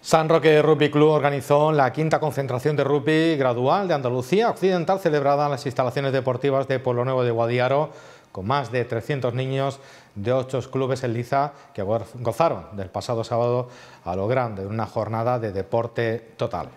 San Roque Rugby Club organizó la quinta concentración de rugby gradual de Andalucía Occidental celebrada en las instalaciones deportivas de Pueblo Nuevo de Guadiaro con más de 300 niños de ocho clubes en Liza que gozaron del pasado sábado a lo grande una jornada de deporte total.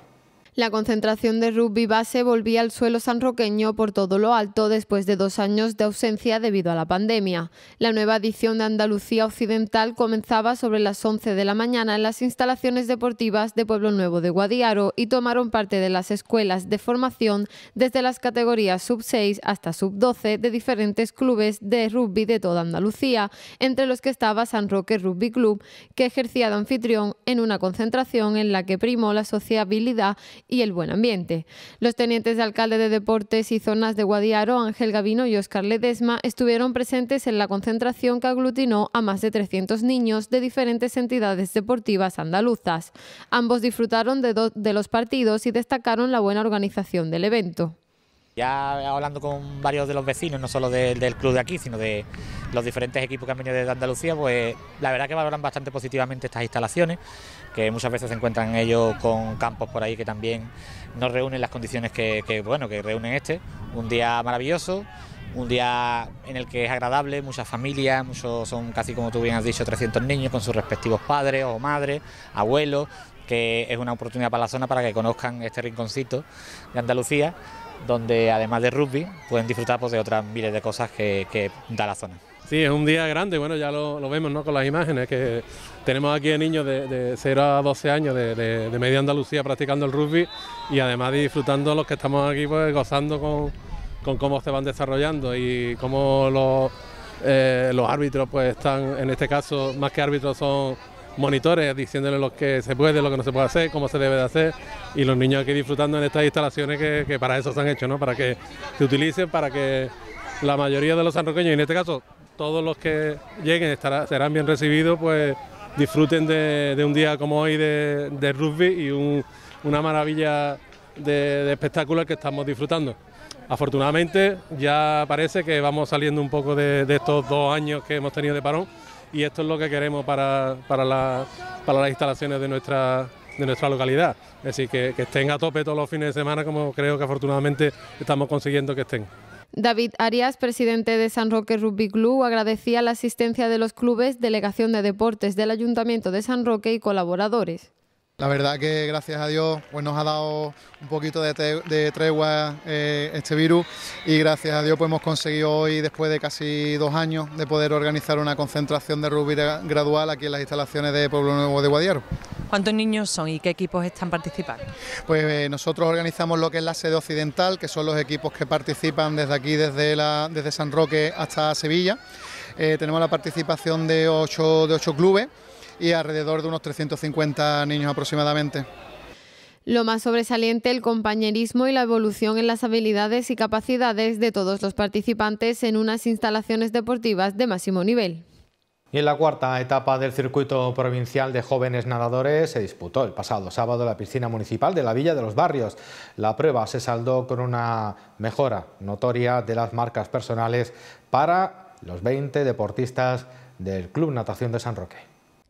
La concentración de rugby base volvía al suelo sanroqueño por todo lo alto después de dos años de ausencia debido a la pandemia. La nueva edición de Andalucía Occidental comenzaba sobre las 11 de la mañana en las instalaciones deportivas de Pueblo Nuevo de Guadiaro y tomaron parte de las escuelas de formación desde las categorías sub 6 hasta sub 12 de diferentes clubes de rugby de toda Andalucía, entre los que estaba San Roque Rugby Club, que ejercía de anfitrión en una concentración en la que primó la sociabilidad y el buen ambiente. Los tenientes de alcalde de Deportes y Zonas de Guadiaro, Ángel Gavino y Óscar Ledesma, estuvieron presentes en la concentración que aglutinó a más de 300 niños de diferentes entidades deportivas andaluzas. Ambos disfrutaron de los partidos y destacaron la buena organización del evento. Ya hablando con varios de los vecinos, no solo del club de aquí, sino de los diferentes equipos que han venido desde Andalucía, pues la verdad que valoran bastante positivamente estas instalaciones, que muchas veces se encuentran ellos con campos por ahí que también no reúnen las condiciones que, bueno, que reúnen este. Un día maravilloso, un día en el que es agradable, muchas familias, muchos son casi como tú bien has dicho, 300 niños con sus respectivos padres o madres, abuelos, que es una oportunidad para la zona para que conozcan este rinconcito de Andalucía donde además de rugby pueden disfrutar pues, de otras miles de cosas que, da la zona. Sí, es un día grande, bueno, ya lo, vemos ¿no? con las imágenes, que tenemos aquí a niños de, 0 a 12 años de, media Andalucía practicando el rugby y además disfrutando los que estamos aquí, pues gozando con, cómo se van desarrollando y cómo los, eh, los árbitros, pues están, en este caso, más que árbitros son monitores diciéndole lo que se puede, lo que no se puede hacer, cómo se debe de hacer y los niños aquí disfrutando en estas instalaciones que, para eso se han hecho, para que se utilicen, para que la mayoría de los sanroqueños, y en este caso todos los que lleguen serán bien recibidos, pues disfruten de, un día como hoy de, rugby y una maravilla de, de espectáculo que estamos disfrutando. Afortunadamente ya parece que vamos saliendo un poco de estos dos años que hemos tenido de parón y esto es lo que queremos para, las instalaciones de nuestra, de nuestra localidad. Es decir, que estén a tope todos los fines de semana, como creo que afortunadamente estamos consiguiendo que estén. David Arias, presidente de San Roque Rugby Club, agradecía la asistencia de los clubes, delegación de deportes del Ayuntamiento de San Roque y colaboradores. La verdad que gracias a Dios pues nos ha dado un poquito de, tregua eh, este virus y gracias a Dios pues hemos conseguido hoy, después de casi dos años, de poder organizar una concentración de rugby gradual aquí en las instalaciones de Pueblo Nuevo de Guadiaro. ¿Cuántos niños son y qué equipos están participando? Pues eh, nosotros organizamos lo que es la sede occidental, que son los equipos que participan desde aquí, desde, San Roque hasta Sevilla. Eh, tenemos la participación de ocho, de ocho clubes y alrededor de unos 350 niños aproximadamente. Lo más sobresaliente, el compañerismo y la evolución en las habilidades y capacidades de todos los participantes en unas instalaciones deportivas de máximo nivel. Y en la cuarta etapa del circuito provincial de jóvenes nadadores se disputó el pasado sábado la piscina municipal de la Villa de los Barrios. La prueba se saldó con una mejora notoria de las marcas personales para los 20 deportistas del Club Natación de San Roque.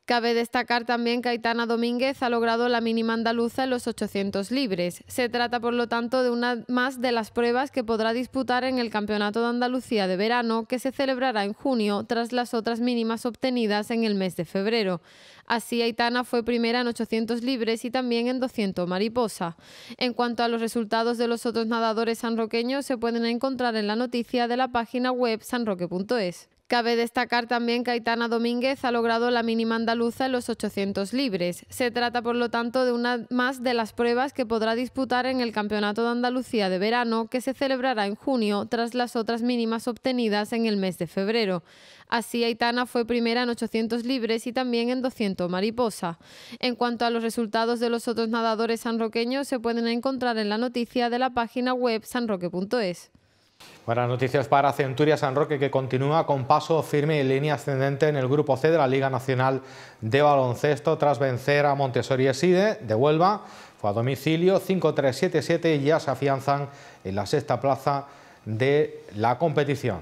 Cabe destacar también que Aitana Domínguez ha logrado la mínima andaluza en los 800 libres. Se trata, por lo tanto, de una más de las pruebas que podrá disputar en el Campeonato de Andalucía de verano, que se celebrará en junio, tras las otras mínimas obtenidas en el mes de febrero. Así, Aitana fue primera en 800 libres y también en 200 mariposa. En cuanto a los resultados de los otros nadadores sanroqueños, se pueden encontrar en la noticia de la página web sanroque.es. Cabe destacar también que Aitana Domínguez ha logrado la mínima andaluza en los 800 libres. Se trata, por lo tanto, de una más de las pruebas que podrá disputar en el Campeonato de Andalucía de verano, que se celebrará en junio, tras las otras mínimas obtenidas en el mes de febrero. Así, Aitana fue primera en 800 libres y también en 200 mariposa. En cuanto a los resultados de los otros nadadores sanroqueños, se pueden encontrar en la noticia de la página web sanroque.es. Buenas noticias para Centuria San Roque que continúa con paso firme y línea ascendente en el grupo C de la Liga Nacional de Baloncesto tras vencer a Montessori Side. de Huelva. Fue a domicilio 5-3-7-7 y ya se afianzan en la sexta plaza de la competición.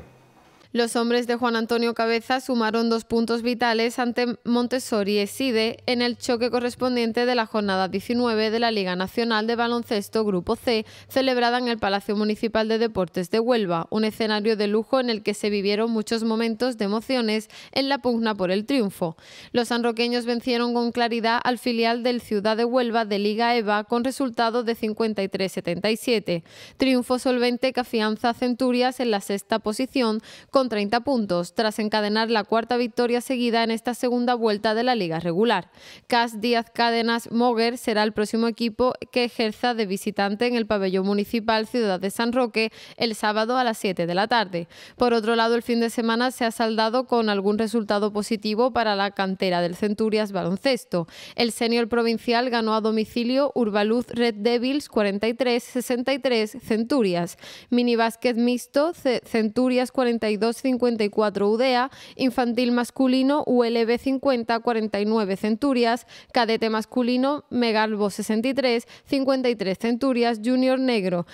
Los hombres de Juan Antonio Cabeza sumaron dos puntos vitales ante Montessori SIDE... en el choque correspondiente de la jornada 19 de la Liga Nacional de Baloncesto Grupo C, celebrada en el Palacio Municipal de Deportes de Huelva, un escenario de lujo en el que se vivieron muchos momentos de emociones en la pugna por el triunfo. Los sanroqueños vencieron con claridad al filial del Ciudad de Huelva de Liga EVA con resultado de 53-77. Triunfo solvente que afianza a Centurias en la sexta posición, con 30 puntos tras encadenar la cuarta victoria seguida en esta segunda vuelta de la liga regular. Cas Díaz Cádenas Moguer será el próximo equipo que ejerza de visitante en el pabellón municipal Ciudad de San Roque el sábado a las 7 de la tarde. Por otro lado, el fin de semana se ha saldado con algún resultado positivo para la cantera del Centurias Baloncesto. El senior provincial ganó a domicilio Urbaluz Red Devils 43-63 Centurias. Mini básquet mixto Centurias 42 54 UDEA, infantil masculino ULB 50 49 Centurias, cadete masculino Megalbo 63 53 Centurias, junior negro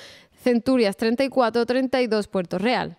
Centurias 34 32 Puerto Real.